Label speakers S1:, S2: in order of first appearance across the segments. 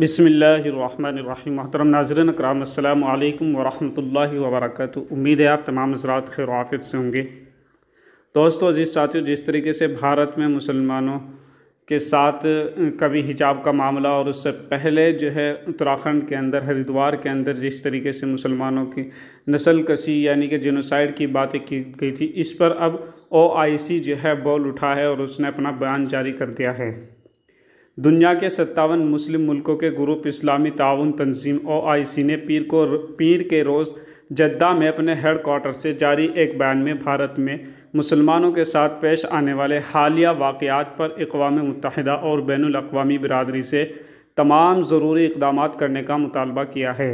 S1: बसमीम महतरम नाजरन कराम अल्लाम वर्क उम्मीद है आप तमाम हजरात खैर आफियत से होंगे दोस्तों अजीज़ साथियों जिस तरीके से भारत में मुसलमानों के साथ कभी हिजाब का मामला और उससे पहले जो है उत्तराखंड के अंदर हरिद्वार के अंदर जिस तरीके से मुसलमानों की नस्ल कशी यानी कि जेनोसाइड की बातें की गई थी इस पर अब ओ जो है बॉल उठा है और उसने अपना बयान जारी कर दिया है दुनिया के सत्तावन मुस्लिम मुल्कों के ग्रुप इस्लामी ताउन तंजीम ओ आई सी ने पीर को पीर के रोज़ जद्दा में अपने हेड क्वार्टर से जारी एक बयान में भारत में मुसलमानों के साथ पेश आने वाले हालिया वाक़ात पर अकवा मुतहदा और बैन अवी बरदरी से तमाम ज़रूरी इकदाम करने का मुतालबा किया है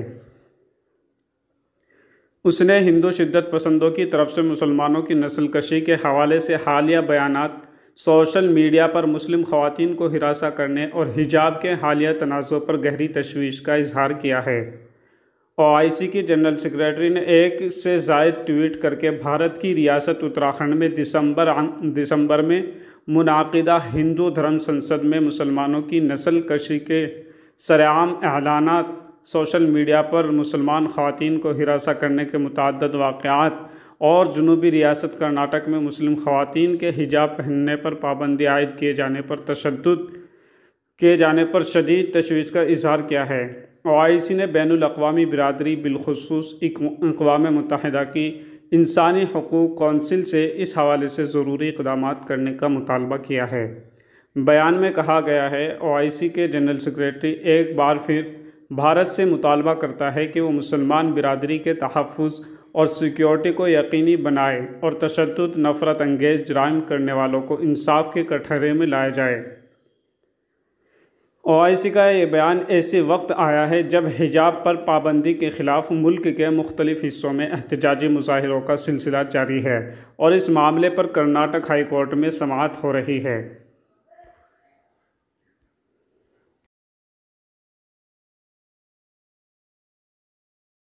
S1: उसने हिंदू शिद्दत पसंदों की तरफ से मुसलमानों की नस्लकशी के हवाले से हालिया बयानात सोशल मीडिया पर मुस्लिम खातन को हिरासा करने और हिजाब के हालिया तनाज़ों पर गहरी तशवीश का इजहार किया है ओ आई सी की जनरल सेक्रेटरी ने एक से जायद ट्वीट करके भारत की रियासत उत्तराखंड में दिसंबर दिसंबर में मुनदा हिंदू धर्म संसद में मुसलमानों की नस्ल कशी के सरेआम एलाना सोशल मीडिया पर मुसलमान ख़वान को हिरासा करने के मुतद वाक़ात और जनूबी रियासत कर्नाटक में मुस्लिम खातन के हिजाब पहनने पर पाबंदी आयद किए जाने पर तशद किए जाने पर शदीद तशवीश का इजहार किया है ओ आई सी ने बैन अवी बरदरी बिलखसूस अकवा मतहदा की इंसानी हकूक़ कौंसिल से इस हवाले से ज़रूरी इकदाम करने का मुतालबा किया है बयान में कहा गया है ओ आई सी के जनरल सेक्रेटरी एक बार फिर भारत से मुतालबा करता है कि वो मुसलमान बिरादरी के तहफ़ और सिक्योरिटी को यकीनी बनाए और तशद नफ़रत अंगेज़ जराइम करने वालों को इंसाफ के कटहरे में लाया जाए ओ आई सी का यह बयान ऐसे वक्त आया है जब हिजाब पर पाबंदी के ख़िलाफ़ मुल्क के मुख्तलिफ़ हिस्सों में एहतजाजी मुजाहरों का सिलसिला जारी है और इस मामले पर कर्नाटक हाई कोर्ट में समात हो रही है